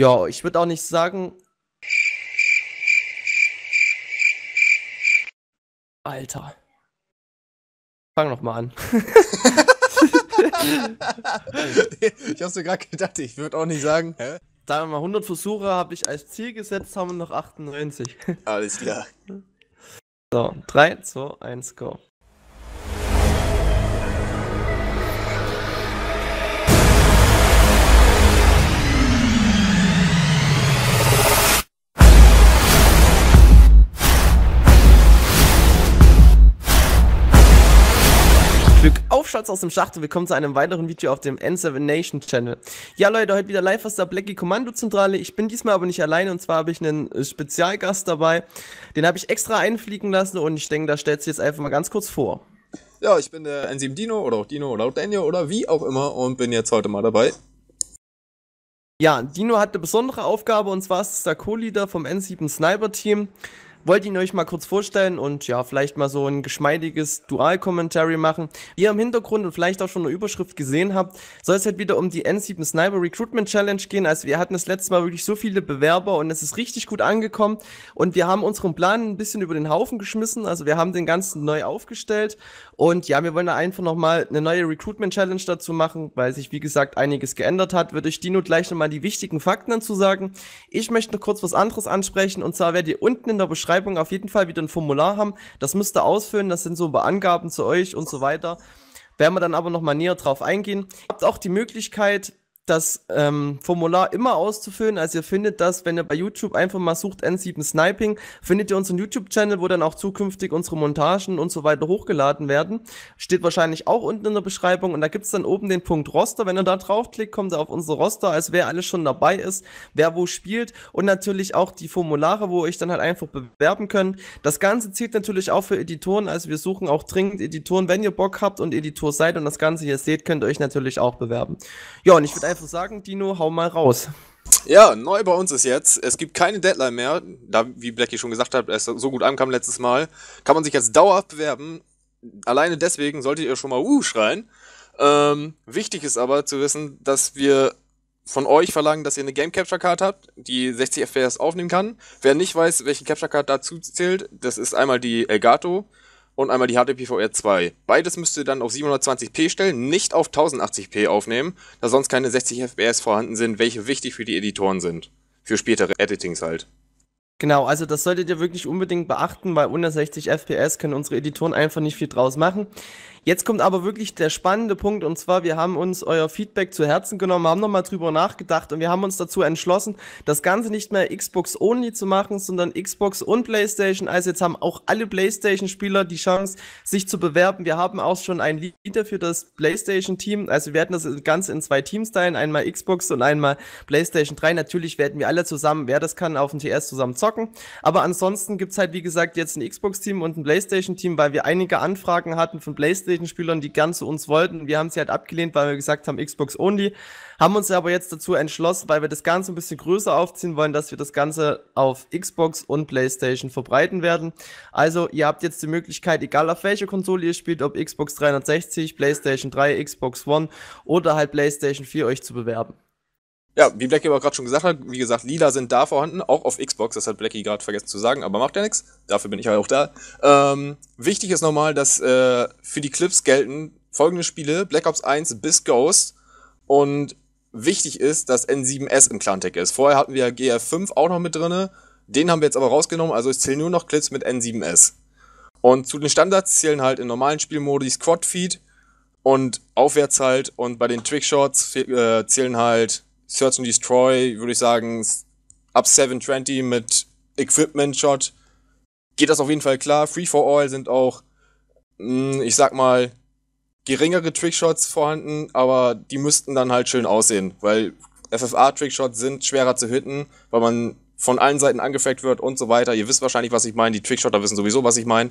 Ja, ich würde auch nicht sagen. Alter. Fang noch mal an. ich hab's mir gerade gedacht, ich würde auch nicht sagen. Hä? Sagen wir mal, 100 Versuche habe ich als Ziel gesetzt, haben wir noch 98. Alles klar. So, 3, 2, 1, go. Shots aus dem Schacht und Willkommen zu einem weiteren Video auf dem N7 Nation Channel. Ja, Leute, heute wieder live aus der Blackie Kommandozentrale. Ich bin diesmal aber nicht alleine und zwar habe ich einen äh, Spezialgast dabei. Den habe ich extra einfliegen lassen und ich denke, da stellt sich jetzt einfach mal ganz kurz vor. Ja, ich bin der N7 Dino oder auch Dino oder auch Daniel oder wie auch immer und bin jetzt heute mal dabei. Ja, Dino hat eine besondere Aufgabe und zwar ist es der Co-Leader vom N7 Sniper Team wollte ihn euch mal kurz vorstellen und ja, vielleicht mal so ein geschmeidiges Dual-Commentary machen. Wie ihr im Hintergrund und vielleicht auch schon eine Überschrift gesehen habt, soll es halt wieder um die N7 Sniper Recruitment Challenge gehen. Also wir hatten das letzte Mal wirklich so viele Bewerber und es ist richtig gut angekommen und wir haben unseren Plan ein bisschen über den Haufen geschmissen. Also wir haben den ganzen neu aufgestellt und ja, wir wollen da einfach nochmal eine neue Recruitment Challenge dazu machen, weil sich wie gesagt einiges geändert hat. Würde ich Dino gleich nochmal die wichtigen Fakten dazu sagen. Ich möchte noch kurz was anderes ansprechen und zwar werdet ihr unten in der Beschreibung Beschreibung auf jeden Fall wieder ein Formular haben. Das müsst ihr ausfüllen, das sind so Angaben zu euch und so weiter. Werden wir dann aber nochmal näher drauf eingehen. Habt auch die Möglichkeit, das ähm, Formular immer auszufüllen. Also ihr findet das, wenn ihr bei YouTube einfach mal sucht N7 Sniping, findet ihr unseren YouTube-Channel, wo dann auch zukünftig unsere Montagen und so weiter hochgeladen werden. Steht wahrscheinlich auch unten in der Beschreibung und da gibt es dann oben den Punkt Roster. Wenn ihr da draufklickt, kommt ihr auf unsere Roster, als wer alles schon dabei ist, wer wo spielt und natürlich auch die Formulare, wo ihr euch dann halt einfach bewerben könnt. Das Ganze zielt natürlich auch für Editoren, also wir suchen auch dringend Editoren. Wenn ihr Bock habt und Editor seid und das Ganze hier seht, könnt ihr euch natürlich auch bewerben. Ja, und ich würde einfach also sagen, Dino, hau mal raus. Ja, neu bei uns ist jetzt, es gibt keine Deadline mehr, da, wie Blackie schon gesagt hat, es so gut ankam letztes Mal, kann man sich jetzt dauerhaft bewerben. Alleine deswegen solltet ihr schon mal uh schreien. Ähm, wichtig ist aber zu wissen, dass wir von euch verlangen, dass ihr eine Game Capture Card habt, die 60 FPS aufnehmen kann. Wer nicht weiß, welche Capture Card dazu zählt, das ist einmal die Elgato und einmal die HDPVR 2. Beides müsst ihr dann auf 720p stellen, nicht auf 1080p aufnehmen, da sonst keine 60 FPS vorhanden sind, welche wichtig für die Editoren sind. Für spätere Editings halt. Genau, also das solltet ihr wirklich unbedingt beachten, weil unter 60 FPS können unsere Editoren einfach nicht viel draus machen. Jetzt kommt aber wirklich der spannende Punkt und zwar, wir haben uns euer Feedback zu Herzen genommen, haben nochmal drüber nachgedacht und wir haben uns dazu entschlossen, das Ganze nicht mehr Xbox Only zu machen, sondern Xbox und PlayStation. Also jetzt haben auch alle PlayStation-Spieler die Chance, sich zu bewerben. Wir haben auch schon ein Lied dafür das PlayStation-Team. Also wir werden das Ganze in zwei Teams teilen, einmal Xbox und einmal PlayStation 3. Natürlich werden wir alle zusammen, wer das kann, auf dem TS zusammen zocken. Aber ansonsten gibt's halt, wie gesagt, jetzt ein Xbox-Team und ein PlayStation-Team, weil wir einige Anfragen hatten von PlayStation PlayStation-Spielern, die gern zu uns wollten. Wir haben sie halt abgelehnt, weil wir gesagt haben, Xbox only. Haben uns aber jetzt dazu entschlossen, weil wir das Ganze ein bisschen größer aufziehen wollen, dass wir das Ganze auf Xbox und PlayStation verbreiten werden. Also, ihr habt jetzt die Möglichkeit, egal auf welche Konsole ihr spielt, ob Xbox 360, PlayStation 3, Xbox One oder halt PlayStation 4, euch zu bewerben. Ja, wie Blacky aber gerade schon gesagt hat, wie gesagt, Lila sind da vorhanden, auch auf Xbox, das hat Blacky gerade vergessen zu sagen, aber macht ja nichts, dafür bin ich halt auch da. Ähm, wichtig ist nochmal, dass äh, für die Clips gelten folgende Spiele, Black Ops 1 bis Ghost und wichtig ist, dass N7S im Clantech ist. Vorher hatten wir GF5 auch noch mit drinne, den haben wir jetzt aber rausgenommen, also es zählen nur noch Clips mit N7S. Und zu den Standards zählen halt in normalen Spielmodi Squad Feed und aufwärts halt und bei den Trickshots äh, zählen halt Search and Destroy, würde ich sagen, ab 720 mit Equipment Shot geht das auf jeden Fall klar. Free for All sind auch, hm, ich sag mal, geringere Trickshots vorhanden, aber die müssten dann halt schön aussehen, weil FFA-Trickshots sind schwerer zu hitten, weil man von allen Seiten angefragt wird und so weiter. Ihr wisst wahrscheinlich, was ich meine. Die Trickshotter wissen sowieso, was ich meine.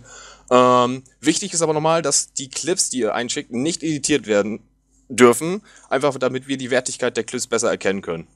Ähm, wichtig ist aber nochmal, dass die Clips, die ihr einschickt, nicht editiert werden dürfen, einfach damit wir die Wertigkeit der Clips besser erkennen können.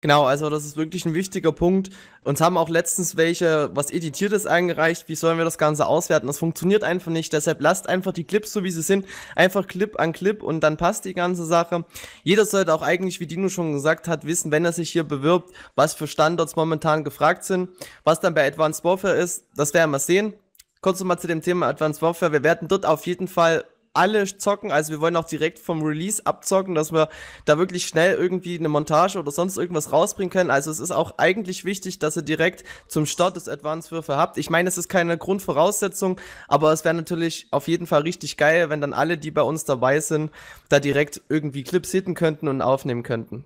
Genau, also das ist wirklich ein wichtiger Punkt. Uns haben auch letztens welche was Editiertes eingereicht. Wie sollen wir das Ganze auswerten? Das funktioniert einfach nicht. Deshalb lasst einfach die Clips so, wie sie sind. Einfach Clip an Clip und dann passt die ganze Sache. Jeder sollte auch eigentlich, wie Dino schon gesagt hat, wissen, wenn er sich hier bewirbt, was für Standards momentan gefragt sind. Was dann bei Advanced Warfare ist, das werden wir sehen. Kurz nochmal zu dem Thema Advanced Warfare. Wir werden dort auf jeden Fall alle zocken. Also wir wollen auch direkt vom Release abzocken, dass wir da wirklich schnell irgendwie eine Montage oder sonst irgendwas rausbringen können. Also es ist auch eigentlich wichtig, dass ihr direkt zum Start des Advanced Würfe habt. Ich meine, es ist keine Grundvoraussetzung, aber es wäre natürlich auf jeden Fall richtig geil, wenn dann alle, die bei uns dabei sind, da direkt irgendwie Clips hitten könnten und aufnehmen könnten.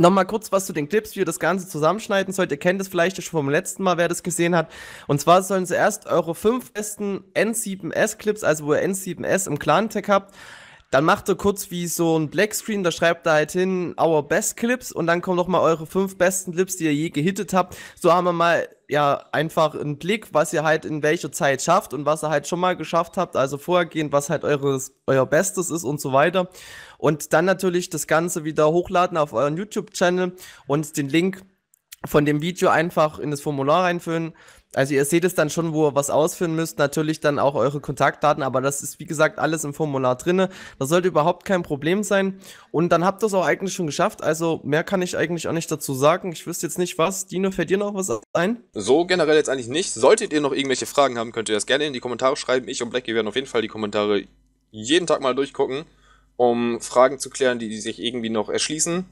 Nochmal kurz was zu den Clips, wie ihr das Ganze zusammenschneiden sollt. Ihr kennt es vielleicht schon vom letzten Mal, wer das gesehen hat. Und zwar sollen sie erst eure fünf besten N7S-Clips, also wo ihr N7S im Clan-Tag habt, dann macht ihr kurz wie so ein Black Screen, da schreibt da halt hin, our best Clips und dann kommen nochmal eure fünf besten Clips, die ihr je gehittet habt. So haben wir mal ja einfach einen Blick, was ihr halt in welcher Zeit schafft und was ihr halt schon mal geschafft habt, also vorhergehend, was halt eures, euer Bestes ist und so weiter. Und dann natürlich das Ganze wieder hochladen auf euren YouTube-Channel und den Link von dem Video einfach in das Formular reinfüllen. Also ihr seht es dann schon, wo ihr was ausführen müsst. Natürlich dann auch eure Kontaktdaten, aber das ist wie gesagt alles im Formular drinne. Das sollte überhaupt kein Problem sein. Und dann habt ihr es auch eigentlich schon geschafft. Also mehr kann ich eigentlich auch nicht dazu sagen. Ich wüsste jetzt nicht was. Dino, fällt dir noch was ein? So generell jetzt eigentlich nicht. Solltet ihr noch irgendwelche Fragen haben, könnt ihr das gerne in die Kommentare schreiben. Ich und Blacky werden auf jeden Fall die Kommentare jeden Tag mal durchgucken, um Fragen zu klären, die, die sich irgendwie noch erschließen.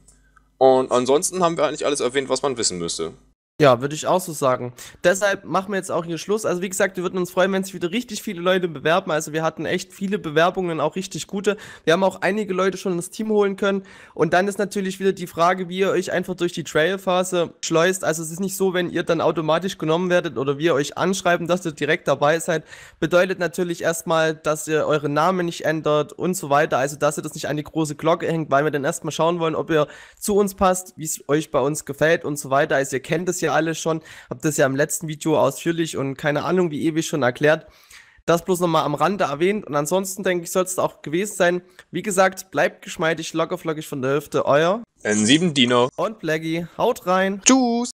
Und ansonsten haben wir eigentlich alles erwähnt, was man wissen müsste. Ja, würde ich auch so sagen. Deshalb machen wir jetzt auch hier Schluss. Also wie gesagt, wir würden uns freuen, wenn sich wieder richtig viele Leute bewerben. Also wir hatten echt viele Bewerbungen, auch richtig gute. Wir haben auch einige Leute schon ins Team holen können. Und dann ist natürlich wieder die Frage, wie ihr euch einfach durch die Trail-Phase schleust. Also es ist nicht so, wenn ihr dann automatisch genommen werdet oder wir euch anschreiben, dass ihr direkt dabei seid. Bedeutet natürlich erstmal, dass ihr euren Namen nicht ändert und so weiter. Also dass ihr das nicht an die große Glocke hängt, weil wir dann erstmal schauen wollen, ob ihr zu uns passt, wie es euch bei uns gefällt und so weiter. Also ihr kennt es ja ja alle schon, habe das ja im letzten Video ausführlich und keine Ahnung wie ewig schon erklärt. Das bloß nochmal am Rande erwähnt und ansonsten denke ich, soll es auch gewesen sein. Wie gesagt, bleibt geschmeidig, lockerflockig von der Hüfte, euer N7 Dino und Blackie. Haut rein. Tschüss.